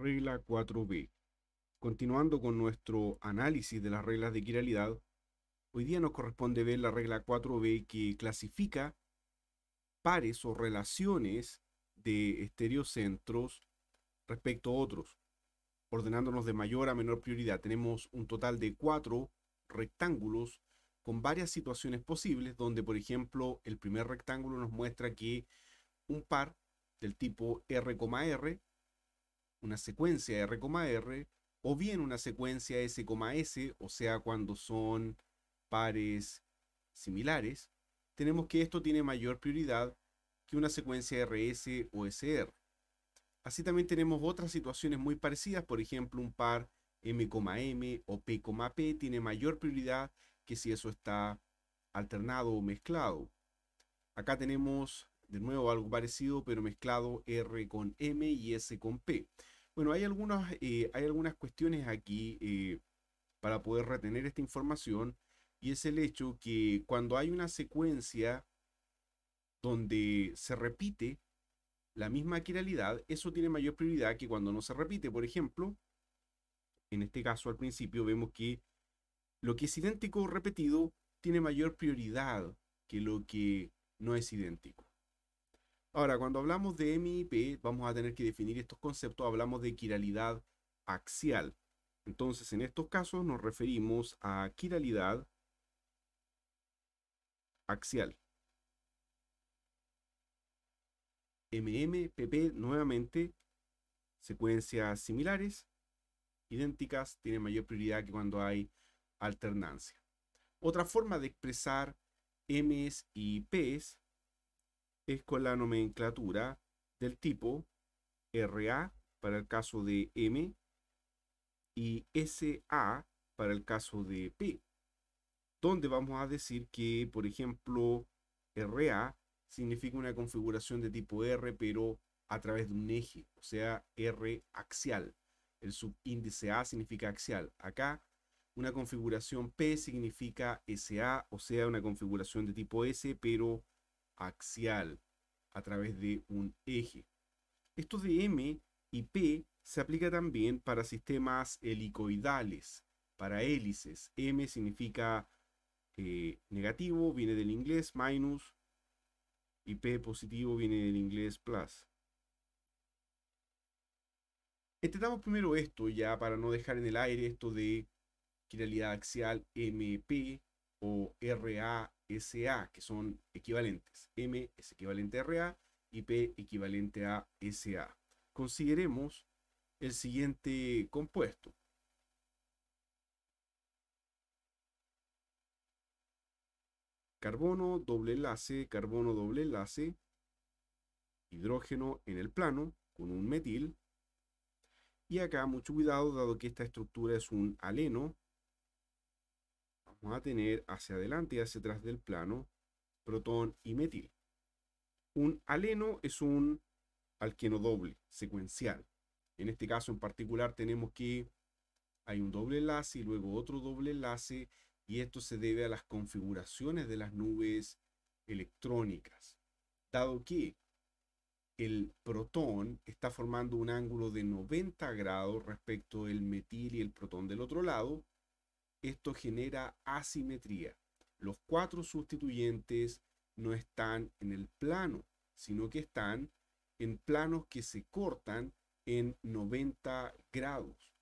regla 4b. Continuando con nuestro análisis de las reglas de quiralidad, hoy día nos corresponde ver la regla 4b que clasifica pares o relaciones de estereocentros respecto a otros, ordenándonos de mayor a menor prioridad. Tenemos un total de cuatro rectángulos con varias situaciones posibles, donde por ejemplo el primer rectángulo nos muestra que un par del tipo R,R R una secuencia R, R, o bien una secuencia S, S, o sea, cuando son pares similares, tenemos que esto tiene mayor prioridad que una secuencia RS o SR. Así también tenemos otras situaciones muy parecidas, por ejemplo, un par M, M o P, P, tiene mayor prioridad que si eso está alternado o mezclado. Acá tenemos de nuevo, algo parecido, pero mezclado R con M y S con P. Bueno, hay algunas, eh, hay algunas cuestiones aquí eh, para poder retener esta información y es el hecho que cuando hay una secuencia donde se repite la misma quiralidad, eso tiene mayor prioridad que cuando no se repite. Por ejemplo, en este caso al principio vemos que lo que es idéntico o repetido tiene mayor prioridad que lo que no es idéntico. Ahora, cuando hablamos de MIP, vamos a tener que definir estos conceptos. Hablamos de quiralidad axial. Entonces, en estos casos nos referimos a quiralidad axial. MMPP nuevamente, secuencias similares, idénticas, tienen mayor prioridad que cuando hay alternancia. Otra forma de expresar Ms y Ps es con la nomenclatura del tipo RA para el caso de M y SA para el caso de P, donde vamos a decir que, por ejemplo, RA significa una configuración de tipo R, pero a través de un eje, o sea, R axial. El subíndice A significa axial. Acá, una configuración P significa SA, o sea, una configuración de tipo S, pero axial a través de un eje. Esto de M y P se aplica también para sistemas helicoidales, para hélices. M significa eh, negativo, viene del inglés minus, y P positivo viene del inglés plus. Entendamos primero esto ya para no dejar en el aire esto de quiralidad axial MP, o RASA, que son equivalentes. M es equivalente a RA y P equivalente a SA. Consideremos el siguiente compuesto. Carbono, doble enlace, carbono, doble enlace, hidrógeno en el plano con un metil. Y acá mucho cuidado dado que esta estructura es un aleno vamos a tener hacia adelante y hacia atrás del plano protón y metil. Un aleno es un alqueno doble, secuencial. En este caso en particular tenemos que hay un doble enlace y luego otro doble enlace y esto se debe a las configuraciones de las nubes electrónicas. Dado que el protón está formando un ángulo de 90 grados respecto del metil y el protón del otro lado, esto genera asimetría. Los cuatro sustituyentes no están en el plano, sino que están en planos que se cortan en 90 grados.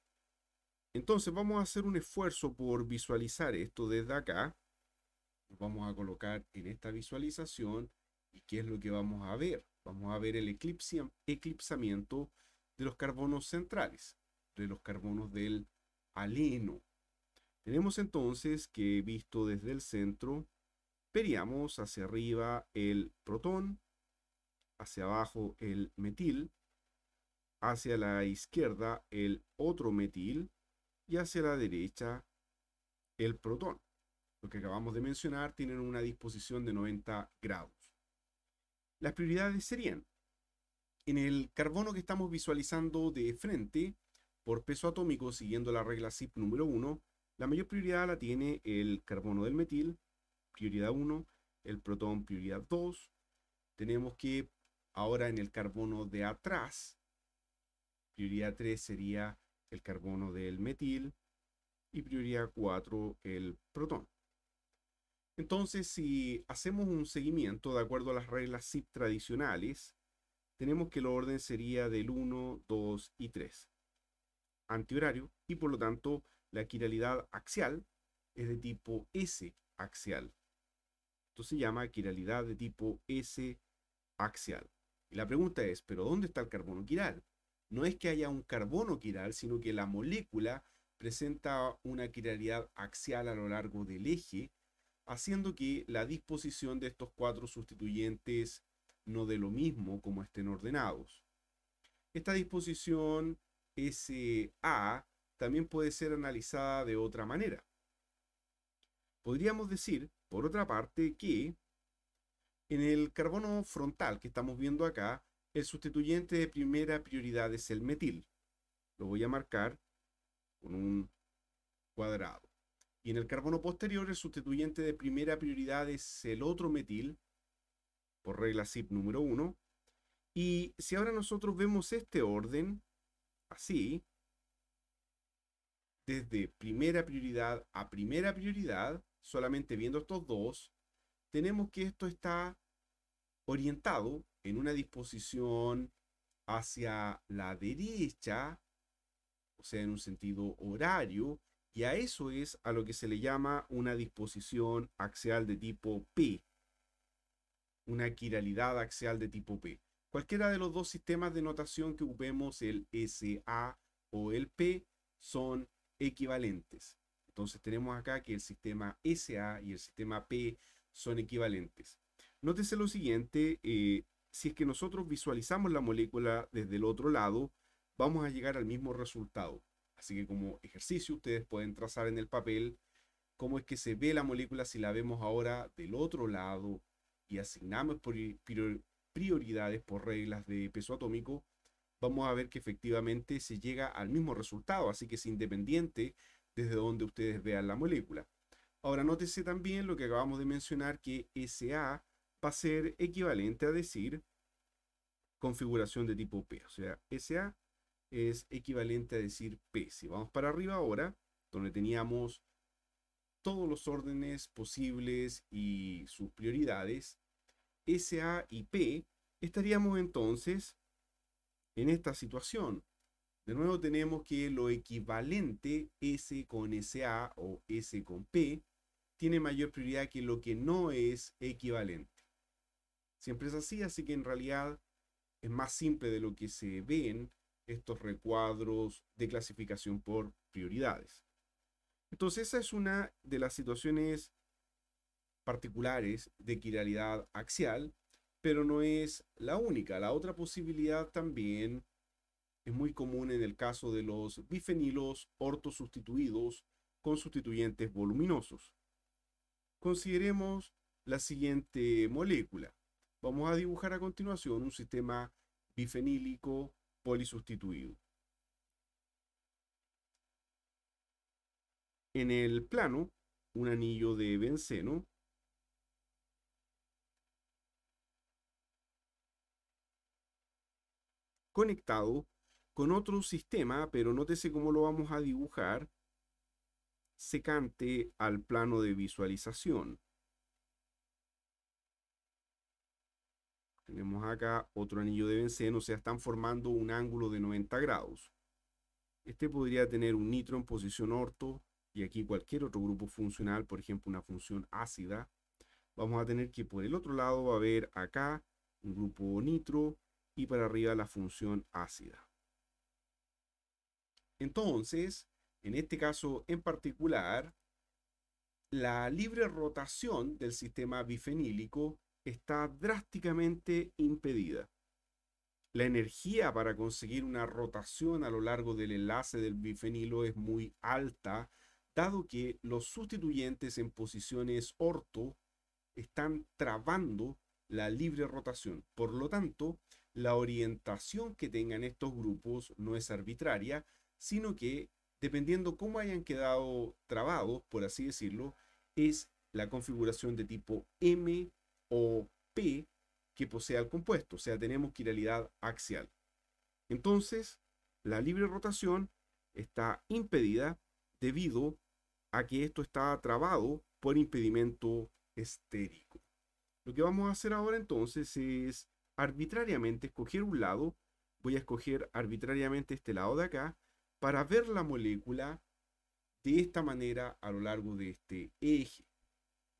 Entonces vamos a hacer un esfuerzo por visualizar esto desde acá. vamos a colocar en esta visualización y qué es lo que vamos a ver. Vamos a ver el eclipsamiento de los carbonos centrales, de los carbonos del aleno. Tenemos entonces que, visto desde el centro, veríamos hacia arriba el protón, hacia abajo el metil, hacia la izquierda el otro metil y hacia la derecha el protón. Lo que acabamos de mencionar tienen una disposición de 90 grados. Las prioridades serían, en el carbono que estamos visualizando de frente, por peso atómico siguiendo la regla SIP número 1, la mayor prioridad la tiene el carbono del metil, prioridad 1, el protón, prioridad 2. Tenemos que ahora en el carbono de atrás, prioridad 3 sería el carbono del metil y prioridad 4 el protón. Entonces, si hacemos un seguimiento de acuerdo a las reglas SIP tradicionales, tenemos que el orden sería del 1, 2 y 3. Antihorario y por lo tanto la quiralidad axial es de tipo S axial. Esto se llama quiralidad de tipo S axial. Y la pregunta es, ¿pero dónde está el carbono quiral? No es que haya un carbono quiral, sino que la molécula presenta una quiralidad axial a lo largo del eje, haciendo que la disposición de estos cuatro sustituyentes no dé lo mismo como estén ordenados. Esta disposición SA también puede ser analizada de otra manera. Podríamos decir, por otra parte, que en el carbono frontal que estamos viendo acá, el sustituyente de primera prioridad es el metil. Lo voy a marcar con un cuadrado. Y en el carbono posterior, el sustituyente de primera prioridad es el otro metil, por regla SIP número 1. Y si ahora nosotros vemos este orden, así, desde primera prioridad a primera prioridad, solamente viendo estos dos, tenemos que esto está orientado en una disposición hacia la derecha, o sea, en un sentido horario, y a eso es a lo que se le llama una disposición axial de tipo P, una quiralidad axial de tipo P. Cualquiera de los dos sistemas de notación que ocupemos, el SA o el P, son equivalentes. Entonces tenemos acá que el sistema SA y el sistema P son equivalentes. Nótese lo siguiente, eh, si es que nosotros visualizamos la molécula desde el otro lado, vamos a llegar al mismo resultado. Así que como ejercicio ustedes pueden trazar en el papel cómo es que se ve la molécula si la vemos ahora del otro lado y asignamos prioridades por reglas de peso atómico, vamos a ver que efectivamente se llega al mismo resultado, así que es independiente desde donde ustedes vean la molécula. Ahora nótese también lo que acabamos de mencionar que SA va a ser equivalente a decir configuración de tipo P, o sea, SA es equivalente a decir P. Si vamos para arriba ahora, donde teníamos todos los órdenes posibles y sus prioridades, SA y P, estaríamos entonces en esta situación. De nuevo tenemos que lo equivalente S con SA o S con P tiene mayor prioridad que lo que no es equivalente. Siempre es así, así que en realidad es más simple de lo que se ven estos recuadros de clasificación por prioridades. Entonces esa es una de las situaciones particulares de quiralidad axial pero no es la única. La otra posibilidad también es muy común en el caso de los bifenilos ortosustituidos con sustituyentes voluminosos. Consideremos la siguiente molécula. Vamos a dibujar a continuación un sistema bifenílico polisustituido. En el plano, un anillo de benceno conectado con otro sistema, pero nótese cómo lo vamos a dibujar secante al plano de visualización. Tenemos acá otro anillo de benceno, o sea, están formando un ángulo de 90 grados. Este podría tener un nitro en posición orto y aquí cualquier otro grupo funcional, por ejemplo, una función ácida. Vamos a tener que por el otro lado va a haber acá un grupo nitro, y para arriba la función ácida. Entonces, en este caso en particular, la libre rotación del sistema bifenílico está drásticamente impedida. La energía para conseguir una rotación a lo largo del enlace del bifenilo es muy alta, dado que los sustituyentes en posiciones orto están trabando la libre rotación. Por lo tanto, la orientación que tengan estos grupos no es arbitraria, sino que, dependiendo cómo hayan quedado trabados, por así decirlo, es la configuración de tipo M o P que posee el compuesto, o sea, tenemos quiralidad axial. Entonces, la libre rotación está impedida debido a que esto está trabado por impedimento estérico. Lo que vamos a hacer ahora entonces es arbitrariamente escoger un lado, voy a escoger arbitrariamente este lado de acá, para ver la molécula de esta manera a lo largo de este eje.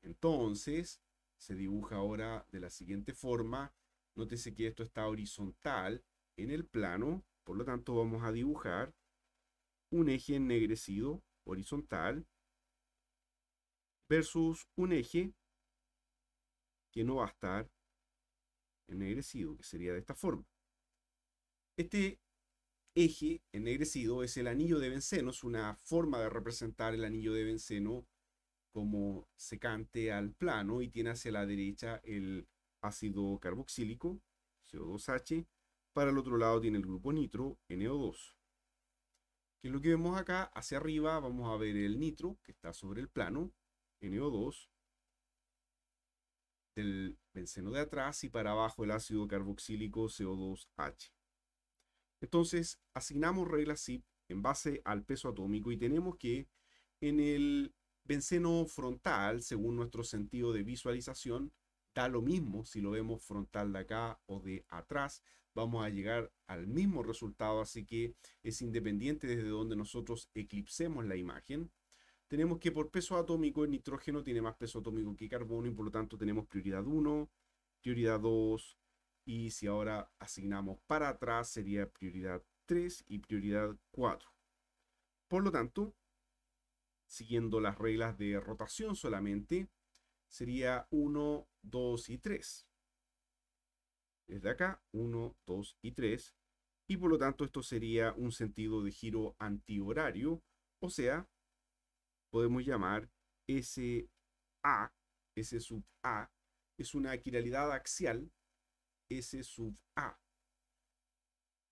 Entonces, se dibuja ahora de la siguiente forma. Nótese que esto está horizontal en el plano, por lo tanto vamos a dibujar un eje ennegrecido horizontal versus un eje que no va a estar ennegrecido, que sería de esta forma. Este eje ennegrecido es el anillo de benceno, es una forma de representar el anillo de benceno como secante al plano y tiene hacia la derecha el ácido carboxílico, CO2H, para el otro lado tiene el grupo nitro, NO2. Que es lo que vemos acá? Hacia arriba vamos a ver el nitro que está sobre el plano, NO2, el benceno de atrás y para abajo el ácido carboxílico CO2H. Entonces, asignamos reglas SIP en base al peso atómico y tenemos que en el benceno frontal, según nuestro sentido de visualización, da lo mismo si lo vemos frontal de acá o de atrás, vamos a llegar al mismo resultado, así que es independiente desde donde nosotros eclipsemos la imagen tenemos que por peso atómico el nitrógeno tiene más peso atómico que carbono y por lo tanto tenemos prioridad 1, prioridad 2 y si ahora asignamos para atrás sería prioridad 3 y prioridad 4. Por lo tanto, siguiendo las reglas de rotación solamente, sería 1, 2 y 3. Desde acá, 1, 2 y 3. Y por lo tanto esto sería un sentido de giro antihorario, o sea, podemos llamar SA, A, ese sub A, es una quiralidad axial, S sub A.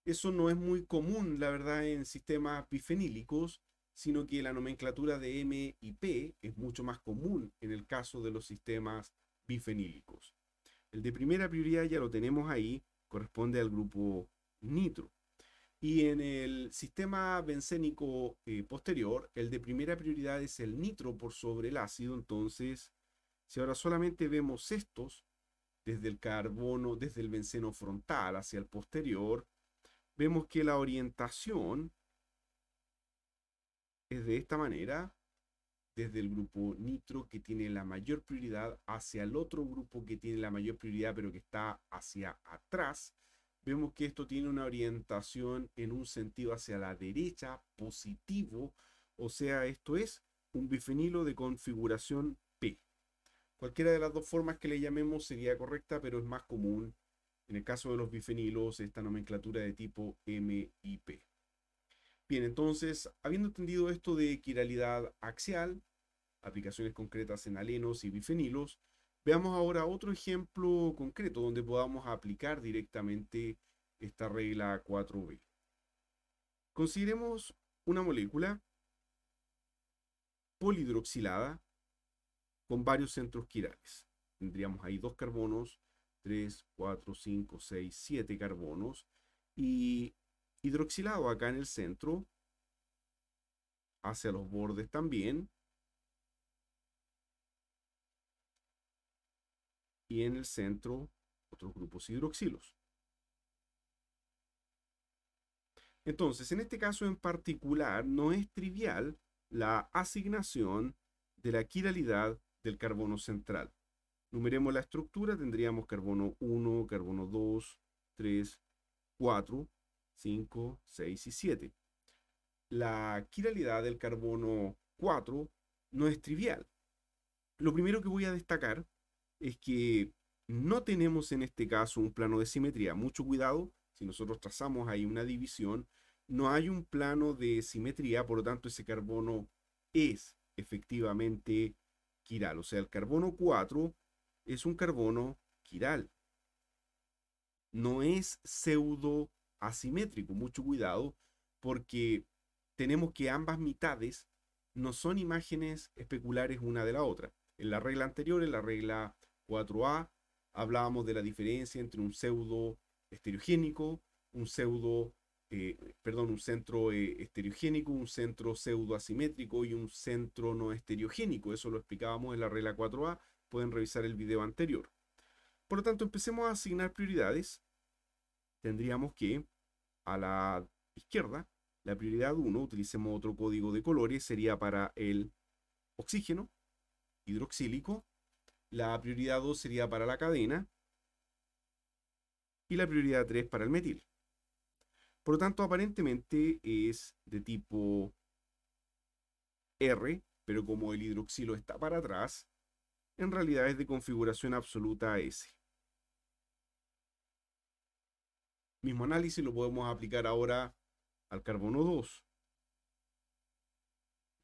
Eso no es muy común, la verdad, en sistemas bifenílicos, sino que la nomenclatura de M y P es mucho más común en el caso de los sistemas bifenílicos. El de primera prioridad ya lo tenemos ahí, corresponde al grupo nitro. Y en el sistema bencénico eh, posterior, el de primera prioridad es el nitro por sobre el ácido. Entonces, si ahora solamente vemos estos, desde el carbono, desde el benceno frontal hacia el posterior, vemos que la orientación es de esta manera, desde el grupo nitro que tiene la mayor prioridad hacia el otro grupo que tiene la mayor prioridad pero que está hacia atrás vemos que esto tiene una orientación en un sentido hacia la derecha, positivo, o sea, esto es un bifenilo de configuración P. Cualquiera de las dos formas que le llamemos sería correcta, pero es más común en el caso de los bifenilos esta nomenclatura de tipo M y P. Bien, entonces, habiendo entendido esto de quiralidad axial, aplicaciones concretas en alenos y bifenilos, Veamos ahora otro ejemplo concreto donde podamos aplicar directamente esta regla 4B. Consideremos una molécula polihidroxilada con varios centros quirales. Tendríamos ahí dos carbonos, 3, 4, 5, 6, 7 carbonos y hidroxilado acá en el centro, hacia los bordes también, y en el centro otros grupos hidroxilos. Entonces, en este caso en particular, no es trivial la asignación de la quiralidad del carbono central. Numeremos la estructura, tendríamos carbono 1, carbono 2, 3, 4, 5, 6 y 7. La quiralidad del carbono 4 no es trivial. Lo primero que voy a destacar es que no tenemos en este caso un plano de simetría. Mucho cuidado, si nosotros trazamos ahí una división, no hay un plano de simetría, por lo tanto ese carbono es efectivamente quiral. O sea, el carbono 4 es un carbono quiral. No es pseudo asimétrico, mucho cuidado, porque tenemos que ambas mitades no son imágenes especulares una de la otra. En la regla anterior, en la regla 4A, hablábamos de la diferencia entre un pseudo estereogénico, un pseudo, eh, perdón, un centro eh, estereogénico, un centro pseudo asimétrico y un centro no estereogénico. Eso lo explicábamos en la regla 4A, pueden revisar el video anterior. Por lo tanto, empecemos a asignar prioridades. Tendríamos que a la izquierda, la prioridad 1, utilicemos otro código de colores, sería para el oxígeno hidroxílico la prioridad 2 sería para la cadena y la prioridad 3 para el metil. Por lo tanto, aparentemente es de tipo R, pero como el hidroxilo está para atrás, en realidad es de configuración absoluta S. Mismo análisis lo podemos aplicar ahora al carbono 2.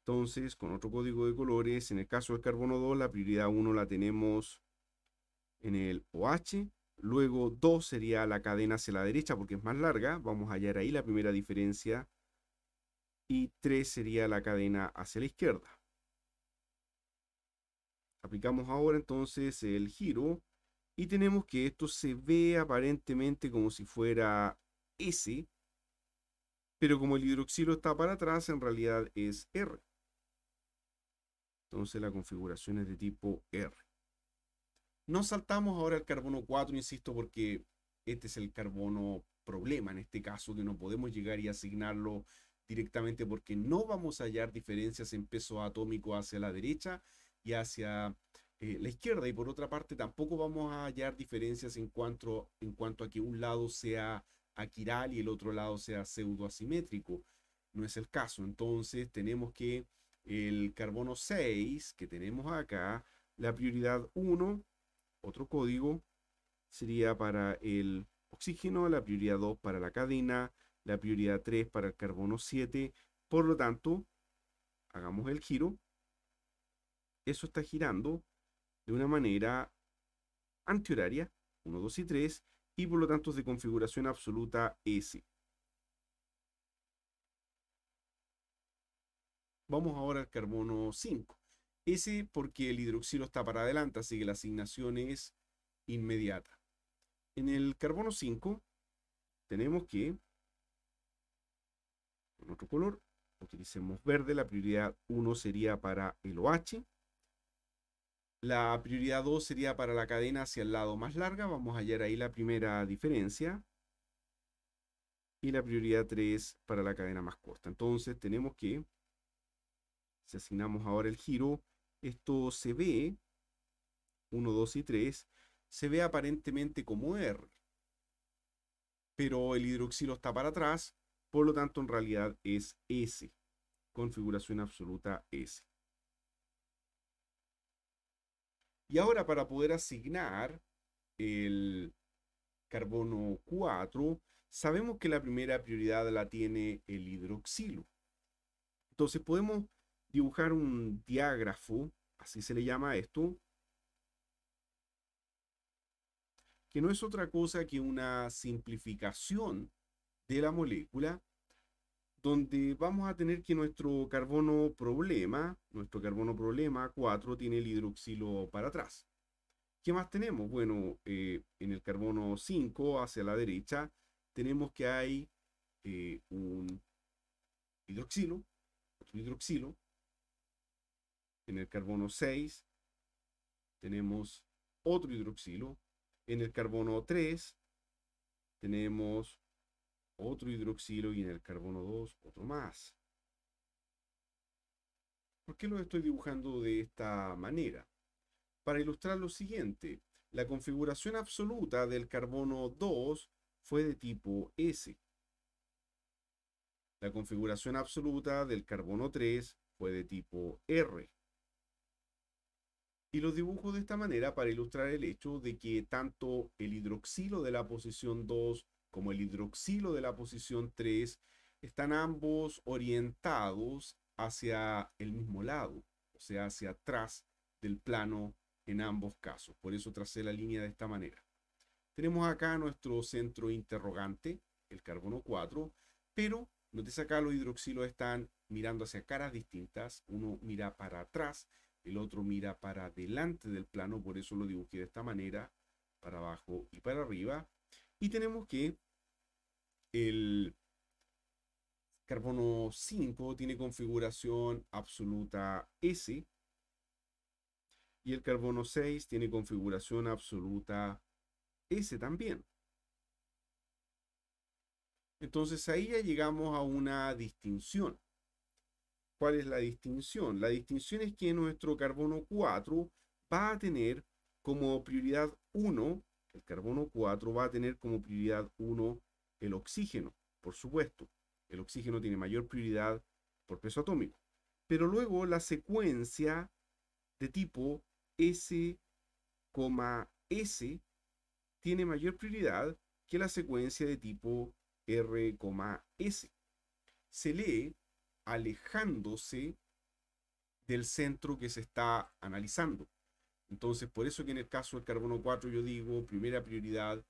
Entonces, con otro código de colores, en el caso del carbono 2, la prioridad 1 la tenemos en el OH. Luego 2 sería la cadena hacia la derecha porque es más larga. Vamos a hallar ahí la primera diferencia. Y 3 sería la cadena hacia la izquierda. Aplicamos ahora entonces el giro y tenemos que esto se ve aparentemente como si fuera S, pero como el hidroxilo está para atrás, en realidad es R. Entonces la configuración es de tipo R. No saltamos ahora al carbono 4, insisto, porque este es el carbono problema en este caso, que no podemos llegar y asignarlo directamente porque no vamos a hallar diferencias en peso atómico hacia la derecha y hacia eh, la izquierda. Y por otra parte, tampoco vamos a hallar diferencias en cuanto, en cuanto a que un lado sea aquiral y el otro lado sea pseudoasimétrico. No es el caso. Entonces tenemos que el carbono 6 que tenemos acá, la prioridad 1, otro código, sería para el oxígeno, la prioridad 2 para la cadena, la prioridad 3 para el carbono 7. Por lo tanto, hagamos el giro. Eso está girando de una manera antihoraria, 1, 2 y 3, y por lo tanto es de configuración absoluta S. Vamos ahora al carbono 5. Ese porque el hidroxilo está para adelante, así que la asignación es inmediata. En el carbono 5 tenemos que, con otro color, utilicemos verde, la prioridad 1 sería para el OH. La prioridad 2 sería para la cadena hacia el lado más larga, vamos a hallar ahí la primera diferencia. Y la prioridad 3 para la cadena más corta. Entonces tenemos que si asignamos ahora el giro, esto se ve, 1, 2 y 3, se ve aparentemente como R. Pero el hidroxilo está para atrás, por lo tanto en realidad es S, configuración absoluta S. Y ahora para poder asignar el carbono 4, sabemos que la primera prioridad la tiene el hidroxilo. Entonces podemos dibujar un diágrafo, así se le llama esto, que no es otra cosa que una simplificación de la molécula, donde vamos a tener que nuestro carbono problema, nuestro carbono problema 4 tiene el hidroxilo para atrás. ¿Qué más tenemos? Bueno, eh, en el carbono 5 hacia la derecha tenemos que hay eh, un hidroxilo, otro hidroxilo, en el carbono 6 tenemos otro hidroxilo. En el carbono 3 tenemos otro hidroxilo y en el carbono 2 otro más. ¿Por qué lo estoy dibujando de esta manera? Para ilustrar lo siguiente, la configuración absoluta del carbono 2 fue de tipo S. La configuración absoluta del carbono 3 fue de tipo R. Y los dibujo de esta manera para ilustrar el hecho de que tanto el hidroxilo de la posición 2 como el hidroxilo de la posición 3 están ambos orientados hacia el mismo lado, o sea, hacia atrás del plano en ambos casos. Por eso tracé la línea de esta manera. Tenemos acá nuestro centro interrogante, el carbono 4, pero notice acá los hidroxilos están mirando hacia caras distintas, uno mira para atrás el otro mira para delante del plano, por eso lo dibujé de esta manera, para abajo y para arriba. Y tenemos que el carbono 5 tiene configuración absoluta S y el carbono 6 tiene configuración absoluta S también. Entonces ahí ya llegamos a una distinción. ¿Cuál es la distinción? La distinción es que nuestro carbono 4 va a tener como prioridad 1, el carbono 4 va a tener como prioridad 1 el oxígeno, por supuesto. El oxígeno tiene mayor prioridad por peso atómico. Pero luego la secuencia de tipo S, S tiene mayor prioridad que la secuencia de tipo R, S. Se lee alejándose del centro que se está analizando. Entonces, por eso que en el caso del carbono 4 yo digo, primera prioridad,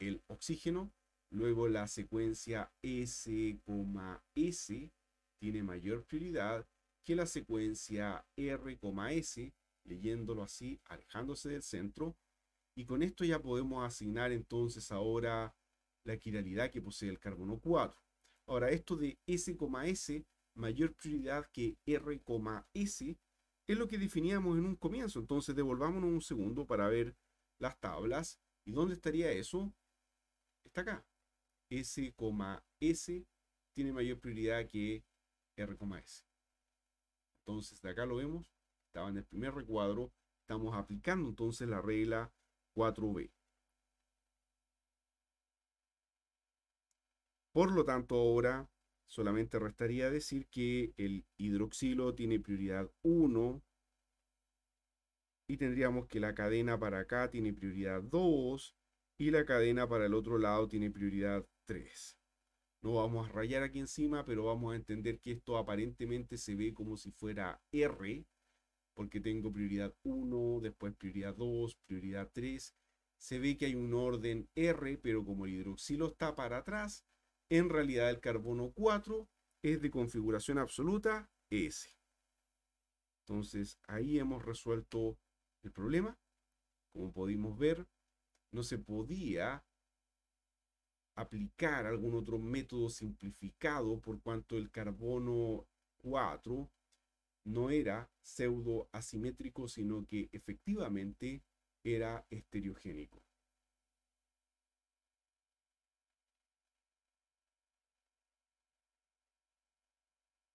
el oxígeno, luego la secuencia S, S tiene mayor prioridad que la secuencia R, S, leyéndolo así, alejándose del centro. Y con esto ya podemos asignar entonces ahora la quiralidad que posee el carbono 4. Ahora, esto de S, S mayor prioridad que R, S, es lo que definíamos en un comienzo. Entonces devolvámonos un segundo para ver las tablas. ¿Y dónde estaría eso? Está acá. S, S tiene mayor prioridad que R, S. Entonces de acá lo vemos. Estaba en el primer recuadro. Estamos aplicando entonces la regla 4B. Por lo tanto, ahora Solamente restaría decir que el hidroxilo tiene prioridad 1 y tendríamos que la cadena para acá tiene prioridad 2 y la cadena para el otro lado tiene prioridad 3. No vamos a rayar aquí encima, pero vamos a entender que esto aparentemente se ve como si fuera R, porque tengo prioridad 1, después prioridad 2, prioridad 3. Se ve que hay un orden R, pero como el hidroxilo está para atrás, en realidad el carbono 4 es de configuración absoluta S. Entonces ahí hemos resuelto el problema. Como pudimos ver, no se podía aplicar algún otro método simplificado por cuanto el carbono 4 no era pseudo asimétrico, sino que efectivamente era estereogénico.